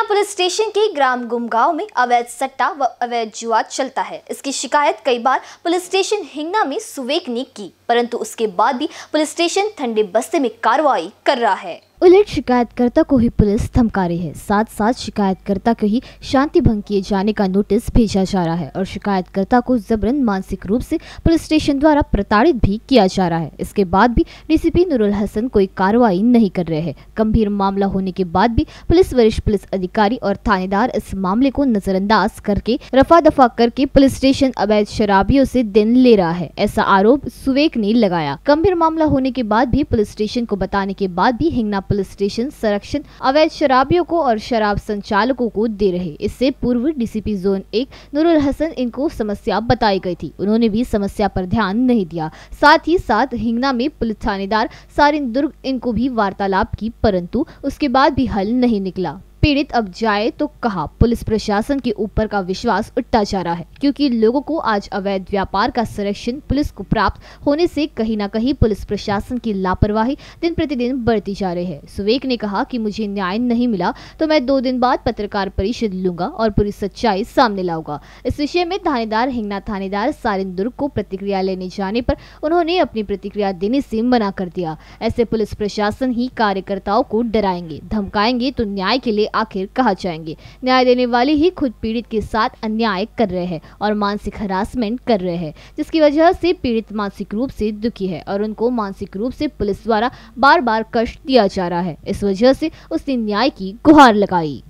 Morena police station के ग्राम गुमगांव में अवैध सट्टा व अवैध जुआ चलता है इसकी शिकायत कई बार पुलिस स्टेशन हिंगना में सुवेक ने की परंतु उसके बाद भी पुलिस स्टेशन ठंडे बस्ते में कार्रवाई कर रहा है उलट शिकायतकर्ता को ही पुलिस धमका रही है साथ साथ शिकायतकर्ता को ही शांति भंग किए जाने का नोटिस भेजा जा रहा है और शिकायतकर्ता को जबरन मानसिक रूप से पुलिस स्टेशन द्वारा प्रताड़ित भी किया जा रहा है इसके बाद भी डीसीपी नुरुल हसन कोई कार्रवाई नहीं कर रहे हैं गंभीर मामला होने के बाद भी पुलिस वरिष्ठ पुलिस अधिकारी और थानेदार इस मामले को नजरअंदाज करके रफा दफा करके पुलिस स्टेशन अवैध शराबियों से दिन ले रहा है ऐसा आरोप सुवेक ने लगाया गंभीर मामला होने के बाद भी पुलिस स्टेशन को बताने के बाद भी हिंगना पुलिस स्टेशन संरक्षण अवैध शराबियों को और शराब संचालकों को दे रहे इससे पूर्व डीसीपी जोन एक नूरुल हसन इनको समस्या बताई गई थी उन्होंने भी समस्या पर ध्यान नहीं दिया साथ ही साथ हिंगना में पुलिस थानेदार सारिन दुर्ग इनको भी वार्तालाप की परंतु उसके बाद भी हल नहीं निकला पीड़ित अब जाए तो कहा पुलिस प्रशासन के ऊपर का विश्वास उठता जा रहा है क्योंकि लोगों को आज अवैध व्यापार का संरक्षण पुलिस को प्राप्त होने से कहीं ना कहीं पुलिस प्रशासन की लापरवाही दिन प्रतिदिन बढ़ती जा रही है सुवेक ने कहा कि मुझे न्याय नहीं मिला तो मैं दो दिन बाद पत्रकार परिषद लूंगा और पूरी सच्चाई सामने लाऊंगा इस विषय में थानेदार हिंगना थानेदार सारिन दुर्ग को प्रतिक्रिया लेने जाने पर उन्होंने अपनी प्रतिक्रिया देने से मना कर दिया ऐसे पुलिस प्रशासन ही कार्यकर्ताओं को डराएंगे धमकाएंगे तो न्याय के लिए आखिर कहा जाएंगे न्याय देने वाले ही खुद पीड़ित के साथ अन्याय कर रहे हैं और मानसिक हरासमेंट कर रहे हैं जिसकी वजह से पीड़ित मानसिक रूप से दुखी है और उनको मानसिक रूप से पुलिस द्वारा बार बार कष्ट दिया जा रहा है इस वजह से उसने न्याय की गुहार लगाई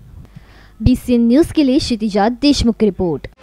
बी न्यूज के लिए क्षितिजा देशमुख की रिपोर्ट